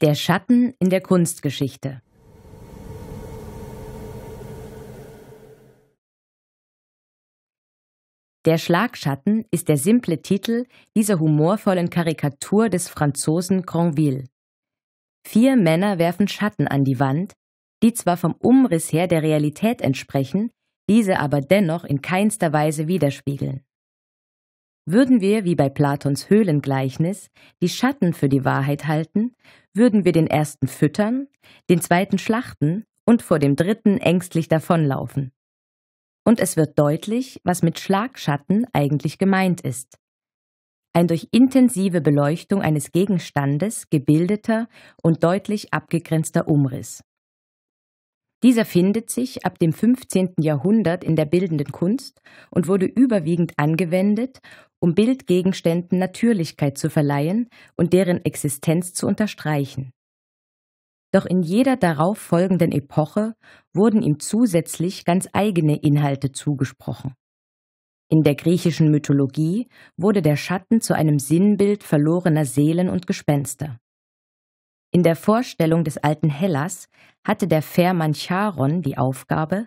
Der Schatten in der Kunstgeschichte. Der Schlagschatten ist der simple Titel dieser humorvollen Karikatur des Franzosen Granville. Vier Männer werfen Schatten an die Wand, die zwar vom Umriss her der Realität entsprechen, diese aber dennoch in keinster Weise widerspiegeln. Würden wir, wie bei Platons Höhlengleichnis, die Schatten für die Wahrheit halten, würden wir den ersten füttern, den zweiten schlachten und vor dem dritten ängstlich davonlaufen. Und es wird deutlich, was mit Schlagschatten eigentlich gemeint ist. Ein durch intensive Beleuchtung eines Gegenstandes gebildeter und deutlich abgegrenzter Umriss. Dieser findet sich ab dem 15. Jahrhundert in der bildenden Kunst und wurde überwiegend angewendet, um Bildgegenständen Natürlichkeit zu verleihen und deren Existenz zu unterstreichen. Doch in jeder darauf folgenden Epoche wurden ihm zusätzlich ganz eigene Inhalte zugesprochen. In der griechischen Mythologie wurde der Schatten zu einem Sinnbild verlorener Seelen und Gespenster. In der Vorstellung des alten Hellas hatte der Fährmann Charon die Aufgabe,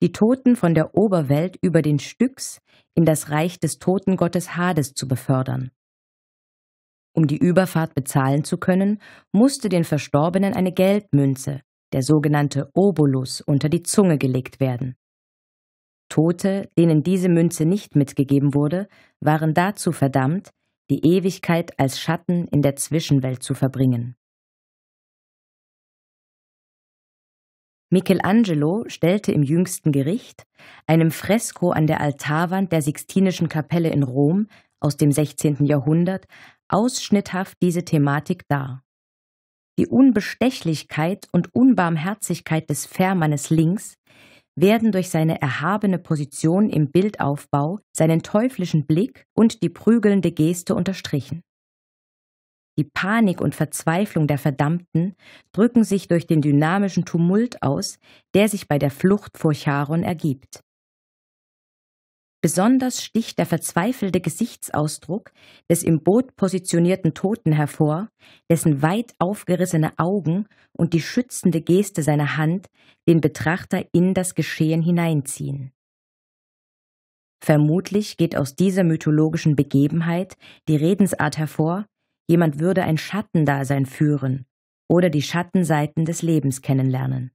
die Toten von der Oberwelt über den Styx in das Reich des Totengottes Hades zu befördern. Um die Überfahrt bezahlen zu können, musste den Verstorbenen eine Geldmünze, der sogenannte Obolus, unter die Zunge gelegt werden. Tote, denen diese Münze nicht mitgegeben wurde, waren dazu verdammt, die Ewigkeit als Schatten in der Zwischenwelt zu verbringen. Michelangelo stellte im jüngsten Gericht, einem Fresko an der Altarwand der Sixtinischen Kapelle in Rom aus dem 16. Jahrhundert, ausschnitthaft diese Thematik dar. Die Unbestechlichkeit und Unbarmherzigkeit des Fährmannes links werden durch seine erhabene Position im Bildaufbau, seinen teuflischen Blick und die prügelnde Geste unterstrichen. Die Panik und Verzweiflung der Verdammten drücken sich durch den dynamischen Tumult aus, der sich bei der Flucht vor Charon ergibt. Besonders sticht der verzweifelte Gesichtsausdruck des im Boot positionierten Toten hervor, dessen weit aufgerissene Augen und die schützende Geste seiner Hand den Betrachter in das Geschehen hineinziehen. Vermutlich geht aus dieser mythologischen Begebenheit die Redensart hervor, jemand würde ein Schattendasein führen oder die Schattenseiten des Lebens kennenlernen.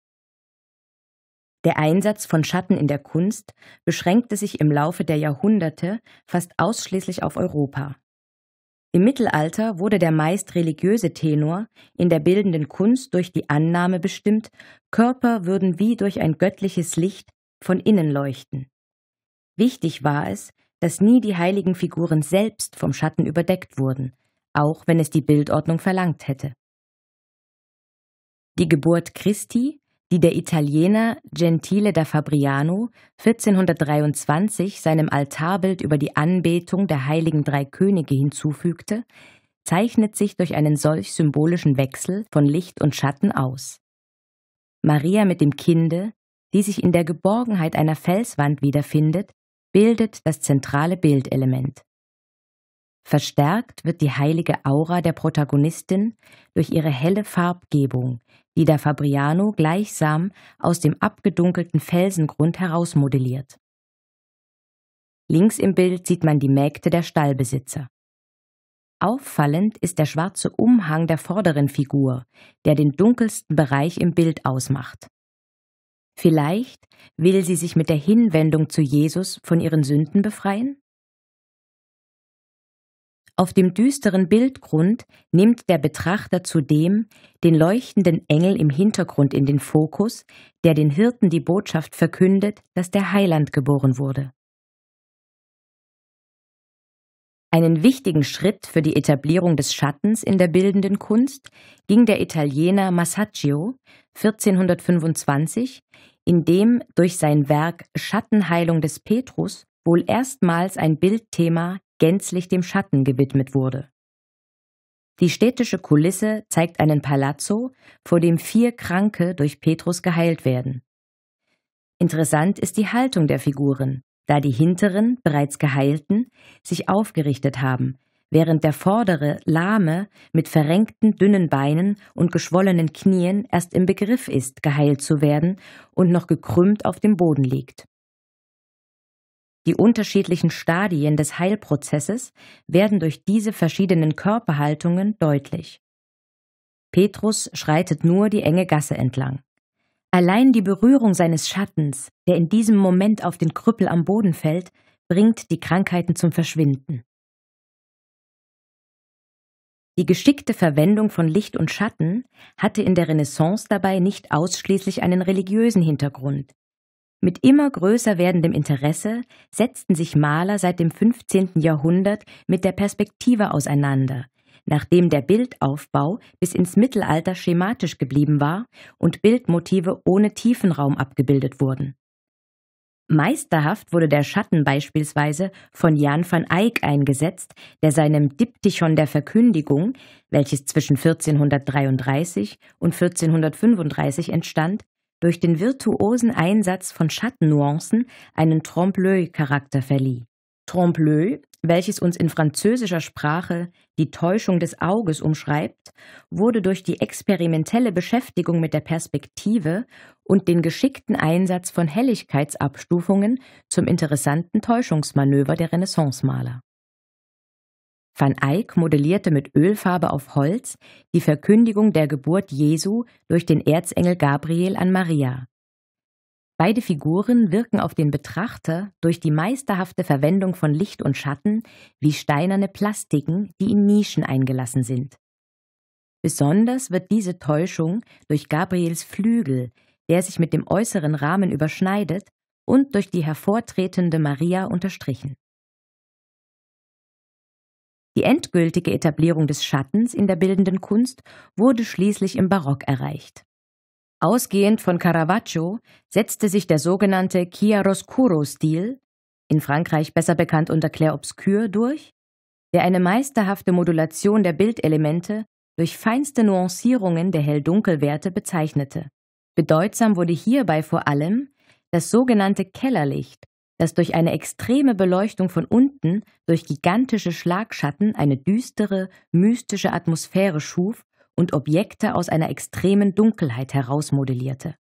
Der Einsatz von Schatten in der Kunst beschränkte sich im Laufe der Jahrhunderte fast ausschließlich auf Europa. Im Mittelalter wurde der meist religiöse Tenor in der bildenden Kunst durch die Annahme bestimmt, Körper würden wie durch ein göttliches Licht von innen leuchten. Wichtig war es, dass nie die heiligen Figuren selbst vom Schatten überdeckt wurden, auch wenn es die Bildordnung verlangt hätte. Die Geburt Christi, die der Italiener Gentile da Fabriano 1423 seinem Altarbild über die Anbetung der heiligen drei Könige hinzufügte, zeichnet sich durch einen solch symbolischen Wechsel von Licht und Schatten aus. Maria mit dem Kinde, die sich in der Geborgenheit einer Felswand wiederfindet, bildet das zentrale Bildelement. Verstärkt wird die heilige Aura der Protagonistin durch ihre helle Farbgebung, die der Fabriano gleichsam aus dem abgedunkelten Felsengrund herausmodelliert. Links im Bild sieht man die Mägde der Stallbesitzer. Auffallend ist der schwarze Umhang der vorderen Figur, der den dunkelsten Bereich im Bild ausmacht. Vielleicht will sie sich mit der Hinwendung zu Jesus von ihren Sünden befreien? Auf dem düsteren Bildgrund nimmt der Betrachter zudem den leuchtenden Engel im Hintergrund in den Fokus, der den Hirten die Botschaft verkündet, dass der Heiland geboren wurde. Einen wichtigen Schritt für die Etablierung des Schattens in der bildenden Kunst ging der Italiener Masaccio 1425, in dem durch sein Werk Schattenheilung des Petrus wohl erstmals ein Bildthema gänzlich dem Schatten gewidmet wurde. Die städtische Kulisse zeigt einen Palazzo, vor dem vier Kranke durch Petrus geheilt werden. Interessant ist die Haltung der Figuren, da die hinteren, bereits geheilten, sich aufgerichtet haben, während der vordere, lahme, mit verrenkten dünnen Beinen und geschwollenen Knien erst im Begriff ist, geheilt zu werden und noch gekrümmt auf dem Boden liegt. Die unterschiedlichen Stadien des Heilprozesses werden durch diese verschiedenen Körperhaltungen deutlich. Petrus schreitet nur die enge Gasse entlang. Allein die Berührung seines Schattens, der in diesem Moment auf den Krüppel am Boden fällt, bringt die Krankheiten zum Verschwinden. Die geschickte Verwendung von Licht und Schatten hatte in der Renaissance dabei nicht ausschließlich einen religiösen Hintergrund. Mit immer größer werdendem Interesse setzten sich Maler seit dem 15. Jahrhundert mit der Perspektive auseinander, nachdem der Bildaufbau bis ins Mittelalter schematisch geblieben war und Bildmotive ohne Tiefenraum abgebildet wurden. Meisterhaft wurde der Schatten beispielsweise von Jan van Eyck eingesetzt, der seinem Diptychon der Verkündigung, welches zwischen 1433 und 1435 entstand, durch den virtuosen Einsatz von Schattennuancen einen Trompe-l'œil-Charakter verlieh. Trompe-l'œil, welches uns in französischer Sprache die Täuschung des Auges umschreibt, wurde durch die experimentelle Beschäftigung mit der Perspektive und den geschickten Einsatz von Helligkeitsabstufungen zum interessanten Täuschungsmanöver der Renaissance-Maler. Van Eyck modellierte mit Ölfarbe auf Holz die Verkündigung der Geburt Jesu durch den Erzengel Gabriel an Maria. Beide Figuren wirken auf den Betrachter durch die meisterhafte Verwendung von Licht und Schatten wie steinerne Plastiken, die in Nischen eingelassen sind. Besonders wird diese Täuschung durch Gabriels Flügel, der sich mit dem äußeren Rahmen überschneidet, und durch die hervortretende Maria unterstrichen. Die endgültige Etablierung des Schattens in der bildenden Kunst wurde schließlich im Barock erreicht. Ausgehend von Caravaggio setzte sich der sogenannte Chiaroscuro-Stil, in Frankreich besser bekannt unter Clair-Obscur, durch, der eine meisterhafte Modulation der Bildelemente durch feinste Nuancierungen der Hell-Dunkel-Werte bezeichnete. Bedeutsam wurde hierbei vor allem das sogenannte Kellerlicht dass durch eine extreme Beleuchtung von unten, durch gigantische Schlagschatten eine düstere, mystische Atmosphäre schuf und Objekte aus einer extremen Dunkelheit herausmodellierte.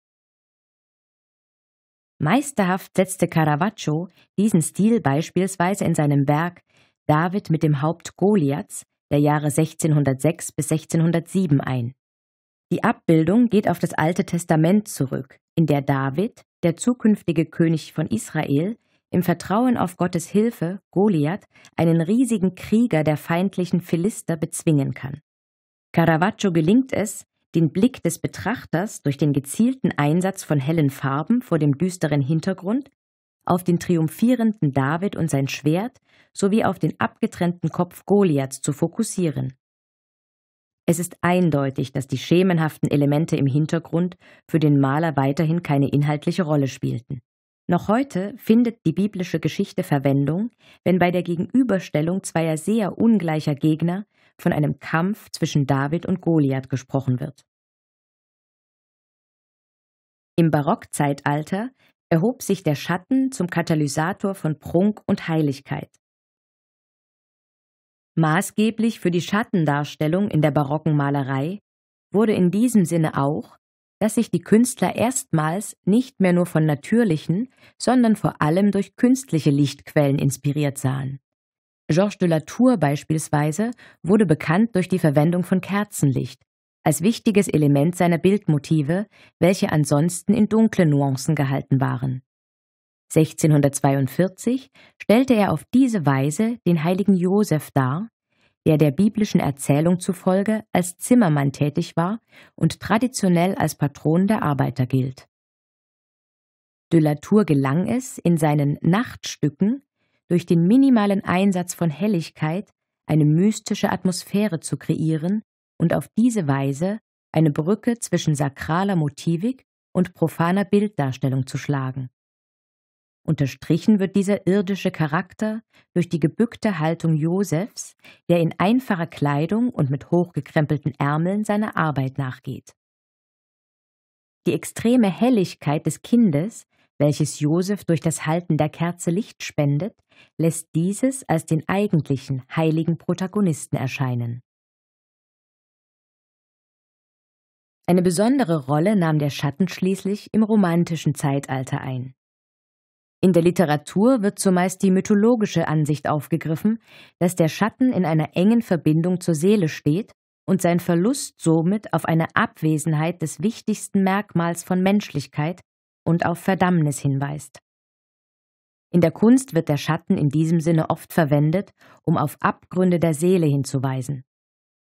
Meisterhaft setzte Caravaggio diesen Stil beispielsweise in seinem Werk David mit dem Haupt Goliaths der Jahre 1606 bis 1607 ein. Die Abbildung geht auf das Alte Testament zurück, in der David, der zukünftige König von Israel, im Vertrauen auf Gottes Hilfe, Goliath, einen riesigen Krieger der feindlichen Philister bezwingen kann. Caravaggio gelingt es, den Blick des Betrachters durch den gezielten Einsatz von hellen Farben vor dem düsteren Hintergrund auf den triumphierenden David und sein Schwert sowie auf den abgetrennten Kopf Goliaths zu fokussieren. Es ist eindeutig, dass die schemenhaften Elemente im Hintergrund für den Maler weiterhin keine inhaltliche Rolle spielten. Noch heute findet die biblische Geschichte Verwendung, wenn bei der Gegenüberstellung zweier sehr ungleicher Gegner von einem Kampf zwischen David und Goliath gesprochen wird. Im Barockzeitalter erhob sich der Schatten zum Katalysator von Prunk und Heiligkeit. Maßgeblich für die Schattendarstellung in der barocken Malerei wurde in diesem Sinne auch dass sich die Künstler erstmals nicht mehr nur von natürlichen, sondern vor allem durch künstliche Lichtquellen inspiriert sahen. Georges de la Tour beispielsweise wurde bekannt durch die Verwendung von Kerzenlicht als wichtiges Element seiner Bildmotive, welche ansonsten in dunklen Nuancen gehalten waren. 1642 stellte er auf diese Weise den heiligen Josef dar, der der biblischen Erzählung zufolge als Zimmermann tätig war und traditionell als Patron der Arbeiter gilt. De la Tour gelang es, in seinen Nachtstücken durch den minimalen Einsatz von Helligkeit eine mystische Atmosphäre zu kreieren und auf diese Weise eine Brücke zwischen sakraler Motivik und profaner Bilddarstellung zu schlagen. Unterstrichen wird dieser irdische Charakter durch die gebückte Haltung Josefs, der in einfacher Kleidung und mit hochgekrempelten Ärmeln seiner Arbeit nachgeht. Die extreme Helligkeit des Kindes, welches Josef durch das Halten der Kerze Licht spendet, lässt dieses als den eigentlichen heiligen Protagonisten erscheinen. Eine besondere Rolle nahm der Schatten schließlich im romantischen Zeitalter ein. In der Literatur wird zumeist die mythologische Ansicht aufgegriffen, dass der Schatten in einer engen Verbindung zur Seele steht und sein Verlust somit auf eine Abwesenheit des wichtigsten Merkmals von Menschlichkeit und auf Verdammnis hinweist. In der Kunst wird der Schatten in diesem Sinne oft verwendet, um auf Abgründe der Seele hinzuweisen.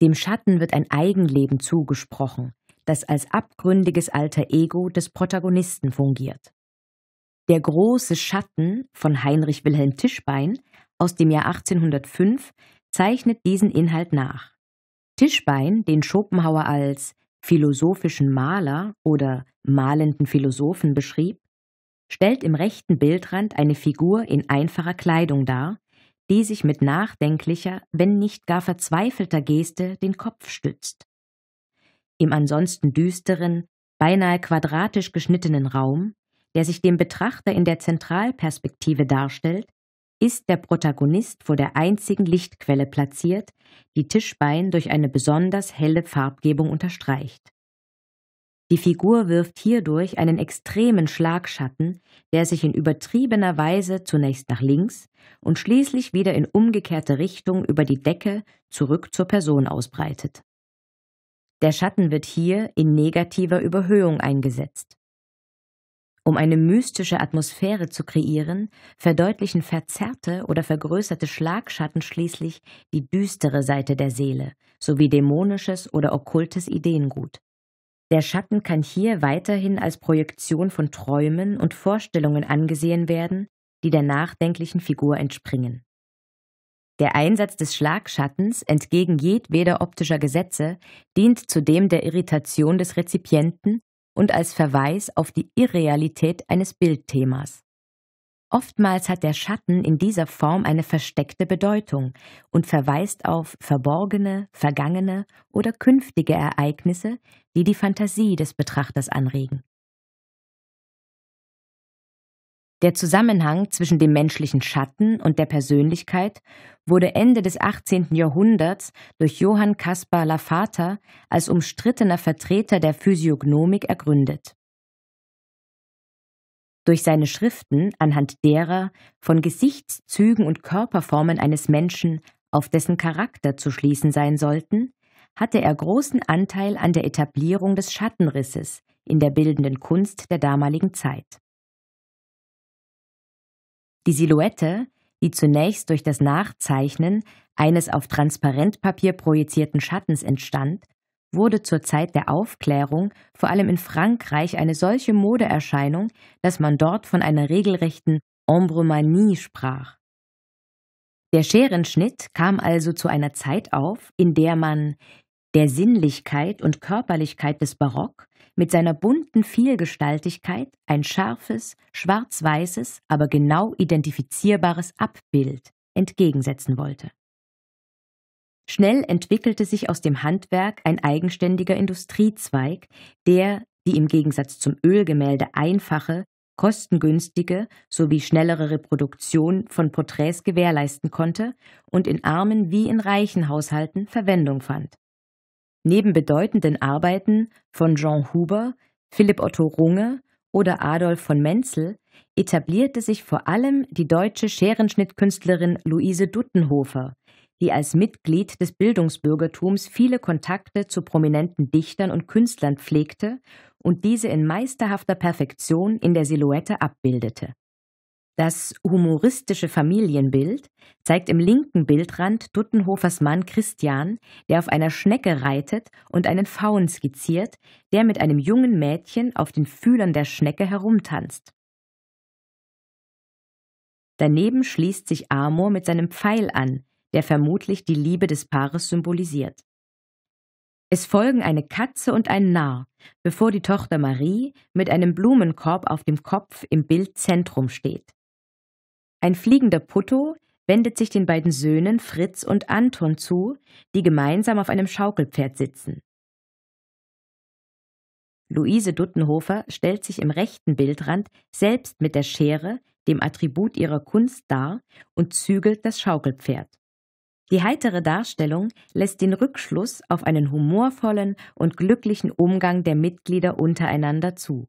Dem Schatten wird ein Eigenleben zugesprochen, das als abgründiges alter Ego des Protagonisten fungiert. Der große Schatten von Heinrich Wilhelm Tischbein aus dem Jahr 1805 zeichnet diesen Inhalt nach. Tischbein, den Schopenhauer als philosophischen Maler oder malenden Philosophen beschrieb, stellt im rechten Bildrand eine Figur in einfacher Kleidung dar, die sich mit nachdenklicher, wenn nicht gar verzweifelter Geste den Kopf stützt. Im ansonsten düsteren, beinahe quadratisch geschnittenen Raum der sich dem Betrachter in der Zentralperspektive darstellt, ist der Protagonist vor der einzigen Lichtquelle platziert, die Tischbein durch eine besonders helle Farbgebung unterstreicht. Die Figur wirft hierdurch einen extremen Schlagschatten, der sich in übertriebener Weise zunächst nach links und schließlich wieder in umgekehrte Richtung über die Decke zurück zur Person ausbreitet. Der Schatten wird hier in negativer Überhöhung eingesetzt. Um eine mystische Atmosphäre zu kreieren, verdeutlichen verzerrte oder vergrößerte Schlagschatten schließlich die düstere Seite der Seele sowie dämonisches oder okkultes Ideengut. Der Schatten kann hier weiterhin als Projektion von Träumen und Vorstellungen angesehen werden, die der nachdenklichen Figur entspringen. Der Einsatz des Schlagschattens entgegen jedweder optischer Gesetze dient zudem der Irritation des Rezipienten und als Verweis auf die Irrealität eines Bildthemas. Oftmals hat der Schatten in dieser Form eine versteckte Bedeutung und verweist auf verborgene, vergangene oder künftige Ereignisse, die die Fantasie des Betrachters anregen. Der Zusammenhang zwischen dem menschlichen Schatten und der Persönlichkeit wurde Ende des 18. Jahrhunderts durch Johann Caspar Lafata als umstrittener Vertreter der Physiognomik ergründet. Durch seine Schriften, anhand derer von Gesichtszügen und Körperformen eines Menschen auf dessen Charakter zu schließen sein sollten, hatte er großen Anteil an der Etablierung des Schattenrisses in der bildenden Kunst der damaligen Zeit. Die Silhouette, die zunächst durch das Nachzeichnen eines auf Transparentpapier projizierten Schattens entstand, wurde zur Zeit der Aufklärung vor allem in Frankreich eine solche Modeerscheinung, dass man dort von einer regelrechten Ombromanie sprach. Der Scherenschnitt kam also zu einer Zeit auf, in der man der Sinnlichkeit und Körperlichkeit des Barock mit seiner bunten Vielgestaltigkeit ein scharfes, schwarz-weißes, aber genau identifizierbares Abbild entgegensetzen wollte. Schnell entwickelte sich aus dem Handwerk ein eigenständiger Industriezweig, der die im Gegensatz zum Ölgemälde einfache, kostengünstige sowie schnellere Reproduktion von Porträts gewährleisten konnte und in armen wie in reichen Haushalten Verwendung fand. Neben bedeutenden Arbeiten von Jean Huber, Philipp Otto Runge oder Adolf von Menzel etablierte sich vor allem die deutsche Scherenschnittkünstlerin Luise Duttenhofer, die als Mitglied des Bildungsbürgertums viele Kontakte zu prominenten Dichtern und Künstlern pflegte und diese in meisterhafter Perfektion in der Silhouette abbildete das humoristische Familienbild zeigt im linken Bildrand Duttenhofers Mann Christian, der auf einer Schnecke reitet und einen Faun skizziert, der mit einem jungen Mädchen auf den Fühlern der Schnecke herumtanzt. Daneben schließt sich Amor mit seinem Pfeil an, der vermutlich die Liebe des Paares symbolisiert. Es folgen eine Katze und ein Narr, bevor die Tochter Marie mit einem Blumenkorb auf dem Kopf im Bildzentrum steht. Ein fliegender Putto wendet sich den beiden Söhnen Fritz und Anton zu, die gemeinsam auf einem Schaukelpferd sitzen. Luise Duttenhofer stellt sich im rechten Bildrand selbst mit der Schere, dem Attribut ihrer Kunst, dar und zügelt das Schaukelpferd. Die heitere Darstellung lässt den Rückschluss auf einen humorvollen und glücklichen Umgang der Mitglieder untereinander zu.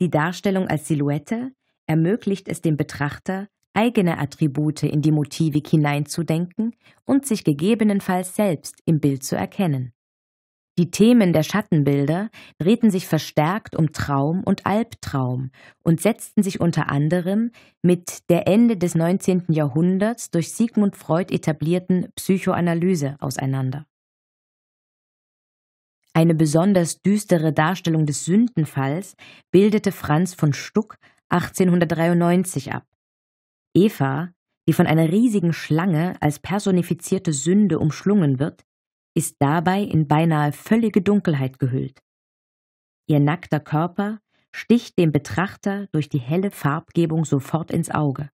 Die Darstellung als Silhouette ermöglicht es dem Betrachter, eigene Attribute in die Motivik hineinzudenken und sich gegebenenfalls selbst im Bild zu erkennen. Die Themen der Schattenbilder drehten sich verstärkt um Traum und Albtraum und setzten sich unter anderem mit der Ende des 19. Jahrhunderts durch Sigmund Freud etablierten Psychoanalyse auseinander. Eine besonders düstere Darstellung des Sündenfalls bildete Franz von Stuck 1893 ab. Eva, die von einer riesigen Schlange als personifizierte Sünde umschlungen wird, ist dabei in beinahe völlige Dunkelheit gehüllt. Ihr nackter Körper sticht dem Betrachter durch die helle Farbgebung sofort ins Auge.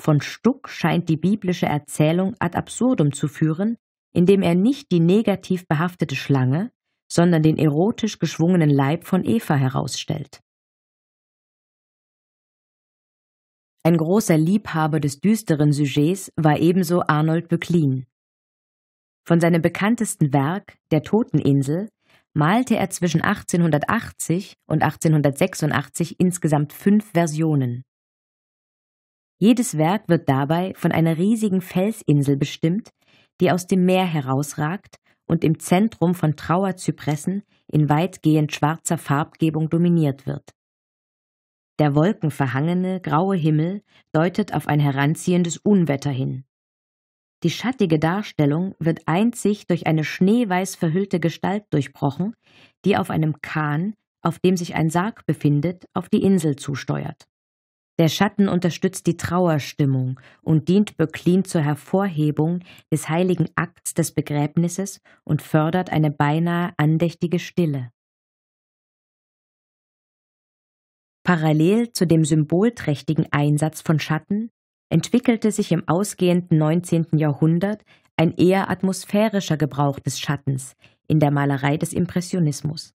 Von Stuck scheint die biblische Erzählung ad absurdum zu führen, indem er nicht die negativ behaftete Schlange, sondern den erotisch geschwungenen Leib von Eva herausstellt. Ein großer Liebhaber des düsteren Sujets war ebenso Arnold Böcklin. Von seinem bekanntesten Werk, der Toteninsel, malte er zwischen 1880 und 1886 insgesamt fünf Versionen. Jedes Werk wird dabei von einer riesigen Felsinsel bestimmt, die aus dem Meer herausragt und im Zentrum von Trauerzypressen in weitgehend schwarzer Farbgebung dominiert wird. Der wolkenverhangene, graue Himmel deutet auf ein heranziehendes Unwetter hin. Die schattige Darstellung wird einzig durch eine schneeweiß verhüllte Gestalt durchbrochen, die auf einem Kahn, auf dem sich ein Sarg befindet, auf die Insel zusteuert. Der Schatten unterstützt die Trauerstimmung und dient Böcklin zur Hervorhebung des heiligen Akts des Begräbnisses und fördert eine beinahe andächtige Stille. Parallel zu dem symbolträchtigen Einsatz von Schatten entwickelte sich im ausgehenden 19. Jahrhundert ein eher atmosphärischer Gebrauch des Schattens in der Malerei des Impressionismus.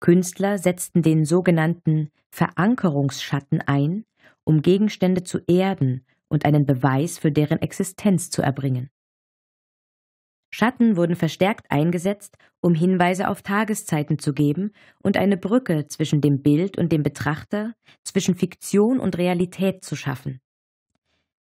Künstler setzten den sogenannten Verankerungsschatten ein, um Gegenstände zu erden und einen Beweis für deren Existenz zu erbringen. Schatten wurden verstärkt eingesetzt, um Hinweise auf Tageszeiten zu geben und eine Brücke zwischen dem Bild und dem Betrachter, zwischen Fiktion und Realität zu schaffen.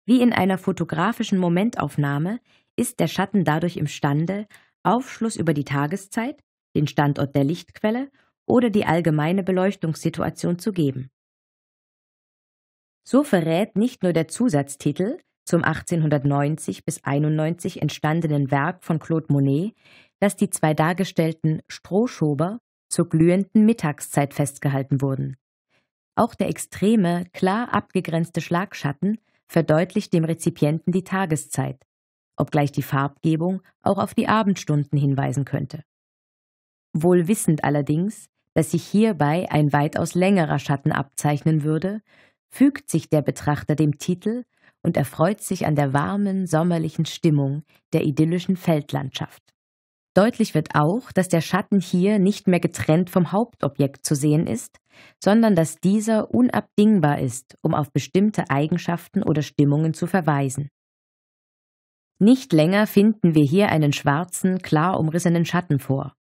Wie in einer fotografischen Momentaufnahme ist der Schatten dadurch imstande, Aufschluss über die Tageszeit, den Standort der Lichtquelle oder die allgemeine Beleuchtungssituation zu geben. So verrät nicht nur der Zusatztitel, zum 1890 bis 91 entstandenen Werk von Claude Monet, dass die zwei dargestellten Strohschober zur glühenden Mittagszeit festgehalten wurden. Auch der extreme, klar abgegrenzte Schlagschatten verdeutlicht dem Rezipienten die Tageszeit, obgleich die Farbgebung auch auf die Abendstunden hinweisen könnte. Wohl wissend allerdings, dass sich hierbei ein weitaus längerer Schatten abzeichnen würde, fügt sich der Betrachter dem Titel und erfreut sich an der warmen, sommerlichen Stimmung der idyllischen Feldlandschaft. Deutlich wird auch, dass der Schatten hier nicht mehr getrennt vom Hauptobjekt zu sehen ist, sondern dass dieser unabdingbar ist, um auf bestimmte Eigenschaften oder Stimmungen zu verweisen. Nicht länger finden wir hier einen schwarzen, klar umrissenen Schatten vor.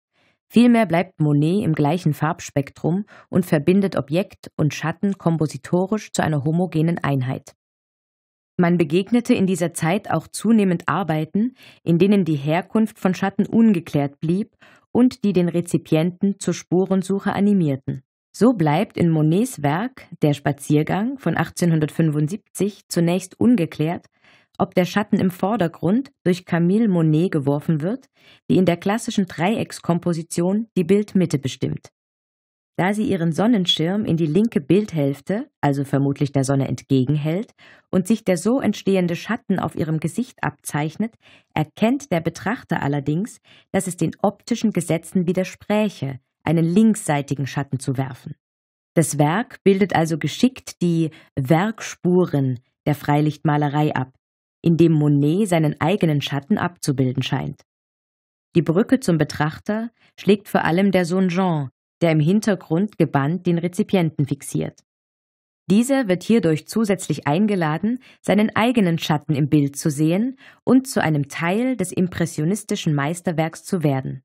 Vielmehr bleibt Monet im gleichen Farbspektrum und verbindet Objekt und Schatten kompositorisch zu einer homogenen Einheit. Man begegnete in dieser Zeit auch zunehmend Arbeiten, in denen die Herkunft von Schatten ungeklärt blieb und die den Rezipienten zur Spurensuche animierten. So bleibt in Monets Werk Der Spaziergang von 1875 zunächst ungeklärt, ob der Schatten im Vordergrund durch Camille Monet geworfen wird, die in der klassischen Dreieckskomposition die Bildmitte bestimmt da sie ihren Sonnenschirm in die linke Bildhälfte, also vermutlich der Sonne entgegenhält, und sich der so entstehende Schatten auf ihrem Gesicht abzeichnet, erkennt der Betrachter allerdings, dass es den optischen Gesetzen widerspräche, einen linksseitigen Schatten zu werfen. Das Werk bildet also geschickt die Werkspuren der Freilichtmalerei ab, in dem Monet seinen eigenen Schatten abzubilden scheint. Die Brücke zum Betrachter schlägt vor allem der Sohn Jean, der im Hintergrund gebannt den Rezipienten fixiert. Dieser wird hierdurch zusätzlich eingeladen, seinen eigenen Schatten im Bild zu sehen und zu einem Teil des impressionistischen Meisterwerks zu werden